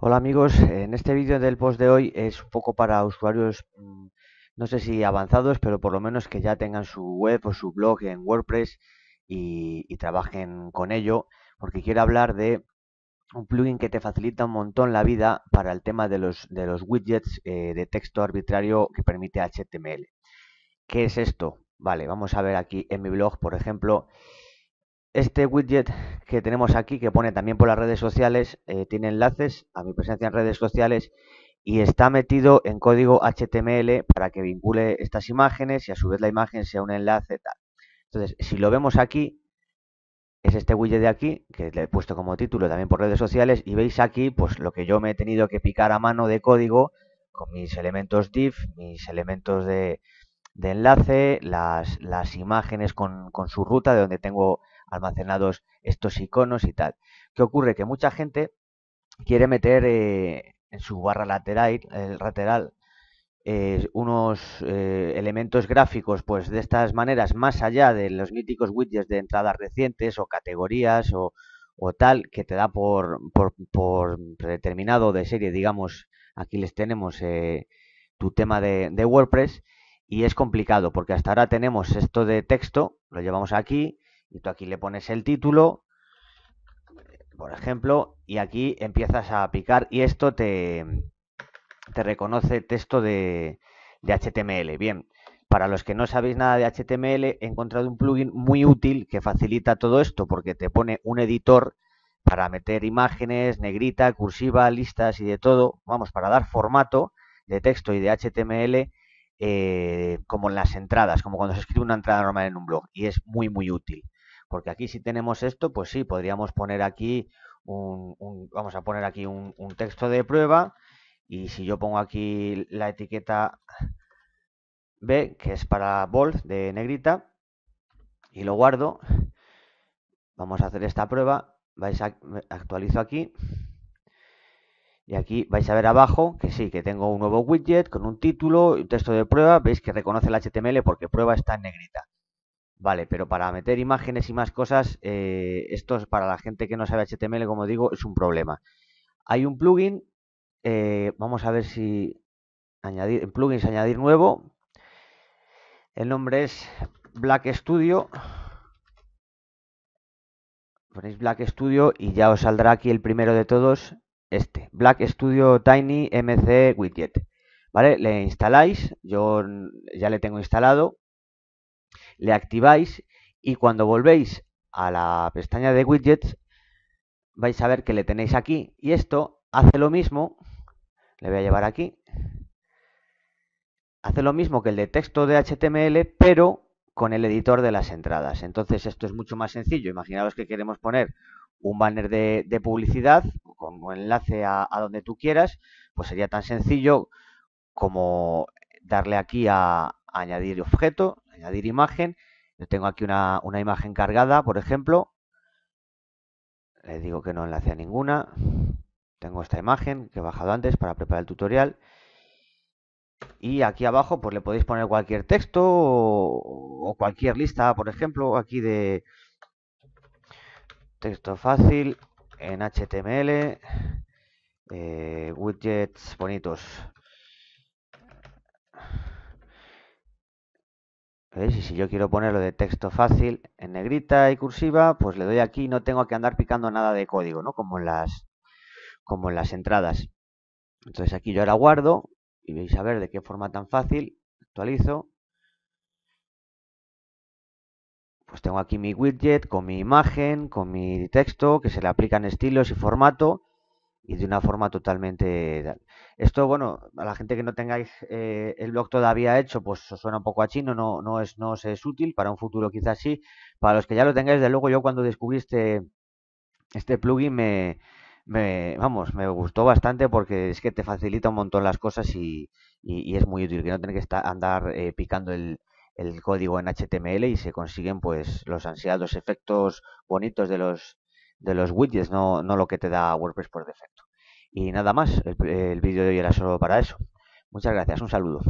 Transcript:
Hola amigos, en este vídeo del post de hoy es un poco para usuarios, mm, no sé si avanzados, pero por lo menos que ya tengan su web o su blog en WordPress y, trabajen con ello, porque quiero hablar de un plugin que te facilita un montón la vida para el tema de los, de los widgets eh, de texto arbitrario que permite HTML. ¿Qué es esto? Vale, vamos a ver aquí en mi blog, por ejemplo, este widget que tenemos aquí, que pone también por las redes sociales, eh, tiene enlaces a mi presencia en redes sociales y está metido en código HTML para que vincule estas imágenes y a su vez la imagen sea un enlace tal. Entonces, si lo vemos aquí, es este widget de aquí, que le he puesto como título también por redes sociales, y veis aquí pues lo que yo me he tenido que picar a mano de código con mis elementos div, mis elementos de, de enlace, las, las imágenes con, su ruta de donde tengo almacenados estos iconos y tal. ¿Qué ocurre? Que mucha gente quiere meter eh, en su barra lateral, el lateral eh, unos eh, elementos gráficos, pues de estas maneras, más allá de los míticos widgets de entradas recientes o categorías o, tal, que te da por, por, por, determinado de serie, digamos, aquí les tenemos tu tema de, de WordPress, y es complicado porque hasta ahora tenemos esto de texto, lo llevamos aquí, y tú aquí le pones el título, por ejemplo, y aquí empiezas a picar y esto te, reconoce texto de, HTML. Bien, para los que no sabéis nada de HTML, he encontrado un plugin muy útil que facilita todo esto porque te pone un editor para meter imágenes, negrita, cursiva, listas y de todo, vamos, para dar formato de texto y de HTML eh, como en las entradas, como cuando se escribe una entrada normal en un blog y es muy muy útil. Porque aquí si tenemos esto, pues sí, podríamos poner aquí un, vamos a poner aquí un, texto de prueba y si yo pongo aquí la etiqueta B, que es para bold de negrita, y lo guardo, vamos a hacer esta prueba, vais actualizo aquí, y aquí vais a ver abajo que sí, que tengo un nuevo widget con un título, y un texto de prueba, veis que reconoce el HTML porque prueba está en negrita. Vale, pero para meter imágenes y más cosas, eh, esto es para la gente que no sabe HTML, como digo, es un problema. Hay un plugin, eh, vamos a ver si añadir, en plugins añadir nuevo. El nombre es Black Studio. Ponéis Black Studio y ya os saldrá aquí el primero de todos, este, Black Studio Tiny MC Widget. ¿Vale? Le instaláis, yo ya le tengo instalado le activáis y cuando volvéis a la pestaña de widgets vais a ver que le tenéis aquí y esto hace lo mismo, le voy a llevar aquí, hace lo mismo que el de texto de HTML pero con el editor de las entradas. Entonces esto es mucho más sencillo. Imaginaos que queremos poner un banner de, publicidad con un enlace a, donde tú quieras, pues sería tan sencillo como darle aquí a añadir objeto añadir imagen. Yo tengo aquí una, imagen cargada, por ejemplo. Le digo que no enlace a ninguna. Tengo esta imagen que he bajado antes para preparar el tutorial. Y aquí abajo pues le podéis poner cualquier texto o, cualquier lista, por ejemplo, aquí de texto fácil en HTML, eh, widgets bonitos. Y si yo quiero ponerlo de texto fácil en negrita y cursiva, pues le doy aquí y no tengo que andar picando nada de código, ¿no? Como en las, como en las entradas. Entonces aquí yo ahora guardo y veis a ver de qué forma tan fácil. Actualizo. Pues tengo aquí mi widget con mi imagen, con mi texto, que se le aplican estilos y formato y de una forma totalmente... Esto, bueno, a la gente que no tengáis eh, el blog todavía hecho, pues os suena un poco a chino, no, no, es, no os es útil, para un futuro quizás sí. Para los que ya lo tengáis, de luego yo cuando descubrí este, este, plugin me, me, vamos, me gustó bastante porque es que te facilita un montón las cosas y, y, es muy útil, que no tenéis que estar, andar eh, picando el, el código en HTML y se consiguen pues los ansiados efectos bonitos de los de los widgets, no, no lo que te da WordPress por defecto. Y nada más, el, vídeo de hoy era solo para eso. Muchas gracias, un saludo.